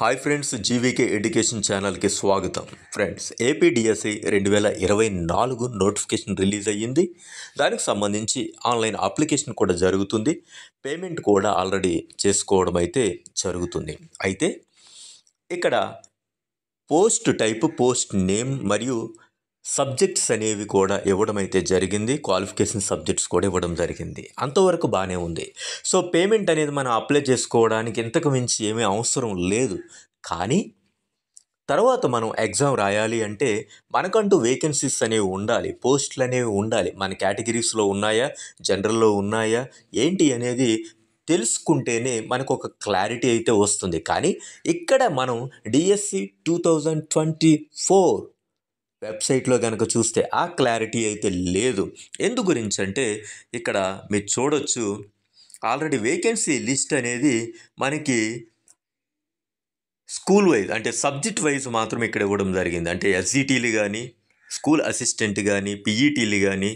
hi friends GVK education ఛానల్కి స్వాగతం friends APDSC రెండు వేల ఇరవై నాలుగు నోటిఫికేషన్ రిలీజ్ అయ్యింది దానికి సంబంధించి ఆన్లైన్ అప్లికేషన్ కూడా జరుగుతుంది పేమెంట్ కూడా ఆల్రెడీ చేసుకోవడం అయితే జరుగుతుంది అయితే ఇక్కడ పోస్ట్ టైప్ పోస్ట్ నేమ్ మరియు సబ్జెక్ట్స్ అనేవి కూడా ఇవ్వడం అయితే జరిగింది క్వాలిఫికేషన్ సబ్జెక్ట్స్ కూడా ఇవ్వడం జరిగింది అంతవరకు బాగానే ఉంది సో పేమెంట్ అనేది మనం అప్లై చేసుకోవడానికి ఇంతకు మించి ఏమీ అవసరం లేదు కానీ తర్వాత మనం ఎగ్జామ్ రాయాలి అంటే మనకంటూ వేకెన్సీస్ అనేవి ఉండాలి పోస్టులు అనేవి ఉండాలి మన కేటగిరీస్లో ఉన్నాయా జనరల్లో ఉన్నాయా ఏంటి అనేది తెలుసుకుంటేనే మనకు ఒక క్లారిటీ అయితే వస్తుంది కానీ ఇక్కడ మనం DSC two thousand twenty four వెబ్సైట్లో కనుక చూస్తే ఆ క్లారిటీ అయితే లేదు ఎందు గురించి అంటే ఇక్కడ మీరు చూడొచ్చు ఆల్రెడీ వేకెన్సీ లిస్ట్ అనేది మనకి స్కూల్ వైజ్ అంటే సబ్జెక్ట్ వైజ్ మాత్రం ఇక్కడ ఇవ్వడం జరిగింది అంటే ఎస్జిటీలు కానీ స్కూల్ అసిస్టెంట్ కానీ పిఈటీలు కానీ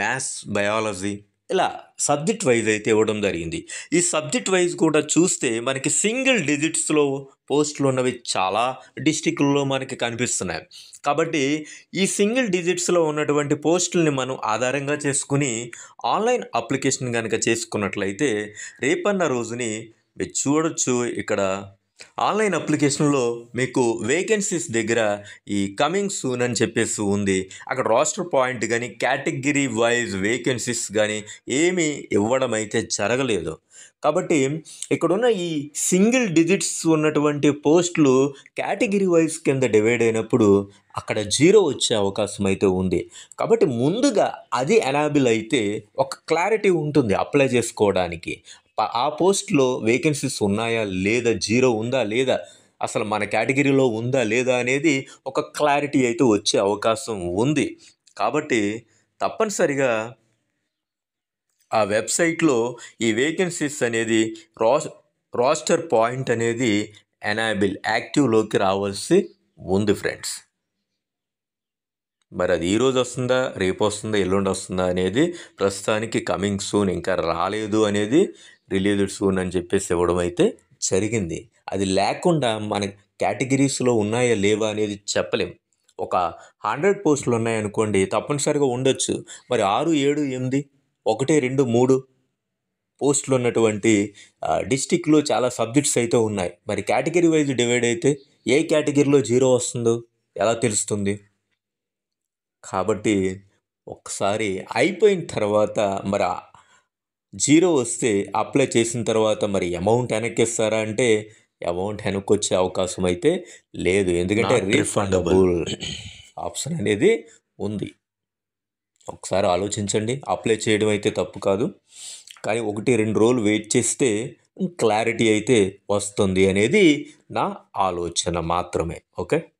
మ్యాథ్స్ బయాలజీ ఇలా సబ్జెక్ట్ వైజ్ అయితే ఇవ్వడం జరిగింది ఈ సబ్జెక్ట్ వైజ్ కూడా చూస్తే మనకి సింగిల్ డిజిట్స్లో పోస్టులు ఉన్నవి చాలా డిస్టిక్లలో మనకి కనిపిస్తున్నాయి కాబట్టి ఈ సింగిల్ డిజిట్స్లో ఉన్నటువంటి పోస్టుల్ని మనం ఆధారంగా చేసుకుని ఆన్లైన్ అప్లికేషన్ కనుక చేసుకున్నట్లయితే రేపన్న రోజుని మీరు చూడొచ్చు ఇక్కడ ఆన్లైన్ అప్లికేషన్లో మీకు వేకెన్సీస్ దగ్గర ఈ కమింగ్ సూన్ అని చెప్పేసి ఉంది అక్కడ రాస్టర్ పాయింట్ కానీ కేటగిరీ వైజ్ వేకెన్సీస్ కానీ ఏమీ ఇవ్వడం అయితే జరగలేదు కాబట్టి ఇక్కడున్న ఈ సింగిల్ డిజిట్స్ ఉన్నటువంటి పోస్టులు కేటగిరీ వైజ్ కింద డివైడ్ అయినప్పుడు అక్కడ జీరో వచ్చే అవకాశం అయితే ఉంది కాబట్టి ముందుగా అది ఎనాబుల్ అయితే ఒక క్లారిటీ ఉంటుంది అప్లై చేసుకోవడానికి ఆ పోస్ట్లో వేకెన్సీస్ ఉన్నాయా లేదా జీరో ఉందా లేదా అసలు మన కేటగిరీలో ఉందా లేదా అనేది ఒక క్లారిటీ అయితే వచ్చే అవకాశం ఉంది కాబట్టి తప్పనిసరిగా ఆ వెబ్సైట్లో ఈ వేకెన్సీస్ అనేది రాస్ రాస్టర్ పాయింట్ అనేది ఎనాబిల్ యాక్టివ్లోకి రావాల్సి ఉంది ఫ్రెండ్స్ మరి అది ఈరోజు వస్తుందా రేపు వస్తుందా ఎల్లుండి వస్తుందా అనేది ప్రస్తుతానికి కమింగ్ సూన్ ఇంకా రాలేదు అనేది రిలీవ్డ్ సూన్ అని చెప్పేసి ఇవ్వడం అయితే జరిగింది అది లేకుండా మన కేటగిరీస్లో ఉన్నాయా లేవా అనేది చెప్పలేం ఒక హండ్రెడ్ పోస్టులు ఉన్నాయనుకోండి తప్పనిసరిగా ఉండొచ్చు మరి ఆరు ఏడు ఎనిమిది ఒకటి రెండు మూడు పోస్టులు ఉన్నటువంటి డిస్టిక్లో చాలా సబ్జెక్ట్స్ అయితే ఉన్నాయి మరి కేటగిరీ వైజ్ డివైడ్ అయితే ఏ కేటగిరీలో జీరో వస్తుందో ఎలా తెలుస్తుంది కాబట్టి ఒకసారి అయిపోయిన తర్వాత మరి జీరో వస్తే అప్లై చేసిన తర్వాత మరి అమౌంట్ వెనక్కిస్తారా అంటే అమౌంట్ వెనక్కి వచ్చే అవకాశం అయితే లేదు ఎందుకంటే రీఫండబుల్ ఆప్షన్ అనేది ఉంది ఒకసారి ఆలోచించండి అప్లై చేయడం అయితే తప్పు కాదు కానీ ఒకటి రెండు రోజులు వెయిట్ చేస్తే క్లారిటీ అయితే వస్తుంది అనేది నా ఆలోచన మాత్రమే ఓకే